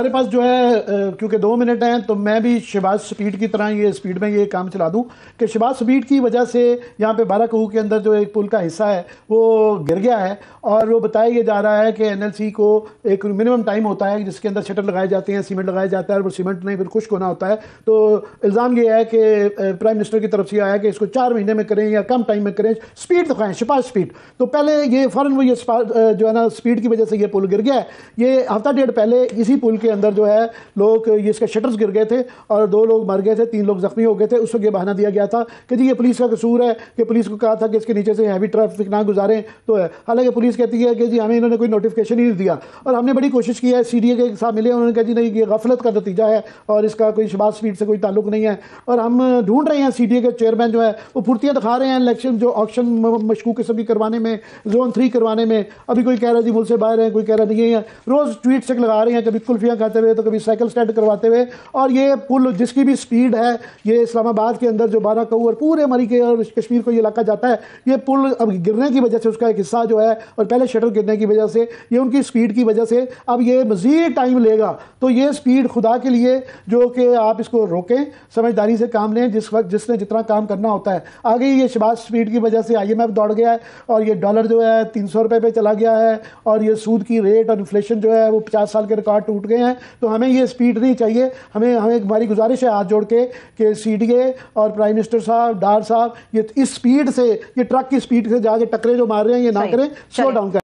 हमारे पास जो है क्योंकि दो मिनट हैं तो मैं भी शिबाज स्पीड की तरह ये स्पीड में ये काम चला दूं कि शिबाज स्पीड की वजह से यहाँ पे बारह कहू के अंदर जो एक पुल का हिस्सा है वो गिर गया है और वो बताया ये जा रहा है कि एनएलसी को एक मिनिमम टाइम होता है जिसके अंदर शटर लगाए जाते हैं सीमेंट लगाया जाता है और वो सीमेंट नहीं फिर खुश्क होना होता है तो इल्ज़ाम ये है कि प्राइम मिनिस्टर की तरफ से आया है कि इसको चार महीने में करें या कम टाइम में करें स्पीड दिखाएँ तो शिबाज स्पीड तो पहले ये फ़ौर वो ये जो है ना स्पीड की वजह से ये पुल गिर गया है ये हफ्ता डेढ़ पहले इसी पुल के के अंदर जो है लोग ये इसके शटर्स गिर गए थे और दो लोग मर गए थे तीन लोग ज़ख्मी हो गए थे उस वक्त ये बहाना दिया गया था कि जी ये पुलिस का कसूर है कि पुलिस को कहा था कि इसके नीचे से हैवी ट्रैफिक ना गुजारें तो है हालांकि पुलिस कहती है कि जी हमें इन्होंने कोई नोटिफिकेशन ही नहीं दिया और हमने बड़ी कोशिश की है सी डी ए के साथ मिले उन्होंने कहा जी नहीं ये गफलत का नतीजा है और इसका कोई शबाज स्पीड से कोई ताल्लुक नहीं है और हम ढूंढ रहे हैं सी डी ए के चेयरमैन जो है वो फुर्तियाँ दिखा रहे हैं इलेक्शन जो ऑप्शन मशकूक किस्म की करवाने में जोन थ्री करवाने में अभी कोई कह रहा है जी मुल से बाहर है कोई कह रहा नहीं है रोज़ ट्वीट से लगा रहे हैं कभी कुल्फिया लगाते हुए तो कभी साइकिल स्टैंड करवाते हुए और ये पुल जिसकी भी स्पीड है ये इस्लामाबाद के अंदर जो बारह कऊ और पूरे मरी के और कश्मीर को ये इलाका जाता है ये पुल अब गिरने की वजह से उसका एक हिस्सा जो है और पहले शटर गिरने की वजह से ये उनकी स्पीड की वजह से अब ये मज़ीद टाइम लेगा तो ये स्पीड खुदा के लिए जो कि आप इसको रोकें समझदारी से काम लें जिस वक्त जिसने जितना काम करना होता है आगे ये शबाज स्पीड की वजह से आई एम दौड़ गया है और ये डॉलर जो है तीन सौ रुपये पर चला गया है और ये सूद की रेट और इन्फ्लेशन जो है वो पचास साल के रिकॉर्ड टूट गए हैं हैं तो हमें ये स्पीड नहीं चाहिए हमें हमें हमारी गुजारिश है हाथ जोड़ के कि सी और प्राइम मिनिस्टर साहब डार साहब ये इस स्पीड से ये ट्रक की स्पीड से जाके टकरे जो मार रहे हैं ये ना करें स्लो डाउन करें